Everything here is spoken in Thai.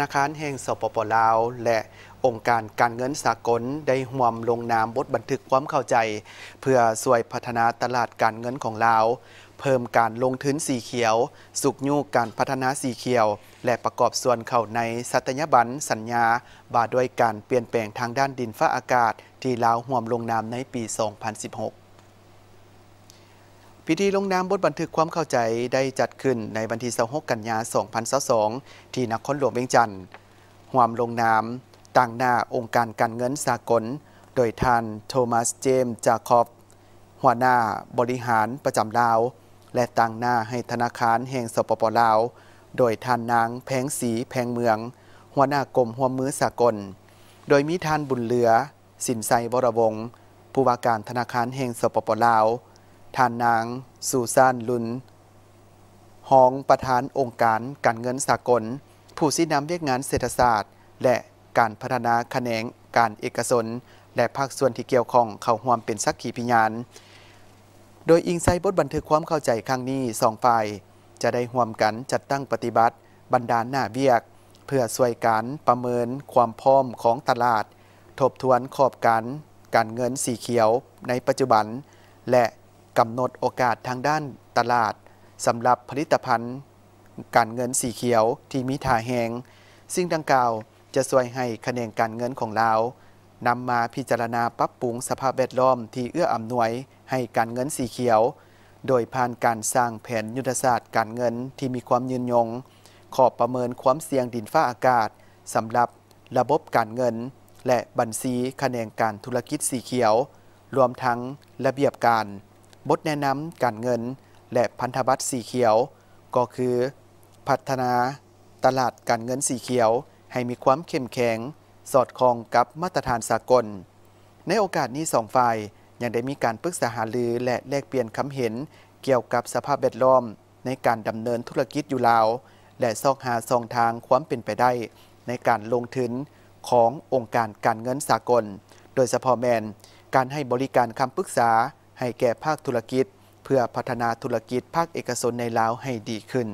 ธนาคารแห่งสปปลาวและองค์การการเงินสากลได้ห่วมลงนามบทบันทึกความเข้าใจ เพื่อสวยพัฒนาตลาดการเงินของลาวเพิ่มการลงทุนสีเขียว สุกยูการพัฒนาสีเขียว และประกอบส่วนเข้าในสัตยบันสัญญาบาด้วยการเปลี่ยนแปลงทางด้านดินฟ้าอากาศ ที่ลาวห่วมลงนามในปี 2016พิธีลงนามบทบันทึกความเข้าใจได้จัดขึ้นในวันที่ 26 กันยา2022ที่นครหลวงเวียงจันทร์หวมลงนามต่างหน้าองค์การการเงินสากล โดยท่านโทมัส เจมจาคอบ หัวหน้าบริหารประจำลาว และต่างหน้าให้ธนาคารแห่งสปปลาว โดยท่านนางแพงสีแพงเมือง หัวหน้ากรมหัวมือสากล โดยมีท่านบุญเหลือ สินไซวรวงศ์ ผู้ว่าการธนาคารแห่งสปปลาวทานนาง สูซานลุนห้องประธานองค์การการเงินสากล ผู้ชี้นำเรียกงานเศรษฐศาสตร์ และการพัฒนาแขนงการเอกชนและภาคส่วนที่เกี่ยวข้องเข้าห่วมเป็นสักขีพยาน โดยอิงไซบทบันทึกความเข้าใจครั้งนี้สองฝ่าย จะได้ห่วมกันจัดตั้งปฏิบัติ บรรดาหน้าเบียก เพื่อสวยการประเมินความพร้อมของตลาด ทบทวนขอบการการเงินสีเขียวในปัจจุบัน และกำหนดโอกาสทางด้านตลาดสำหรับผลิตภัณฑ์ การเงินสีเขียวที่มีท่าแหงซึ่งดังกล่าวจะช่วยให้คะแนนการเงินของลาวนำมาพิจารณาปรับปรุงสภาพแวดล้อมที่เอื้ออำนวยให้การเงินสีเขียว โดยผ่านการสร้างแผนยุทธศาสตร์ การเงินที่มีความยืนยงขอบประเมินความเสี่ยงดินฟ้าอากาศสำหรับระบบการเงิน และบัญชีคะแนนการธุรกิจสีเขียว รวมทั้งระเบียบการบทแนะนำการเงินและพันธบัตรสีเขียว ก็คือ พัฒนาตลาดการเงินสีเขียว ให้มีความเข้มแข็ง สอดคล้องกับมาตรฐานสากล ในโอกาสนี้สองฝ่ายยังได้มีการปรึกษาหารือ และแลกเปลี่ยนคำเห็นเกี่ยวกับสภาพแวดล้อมในการดำเนินธุรกิจอยู่แล้ว และซอกหาซองทางความเป็นไปได้ในการลงทุนขององค์การการเงินสากล โดยเฉพาะแมนการให้บริการคำปรึกษาให้แก่ภาคธุรกิจ เพื่อพัฒนาธุรกิจภาคเอกชนในลาวให้ดีขึ้น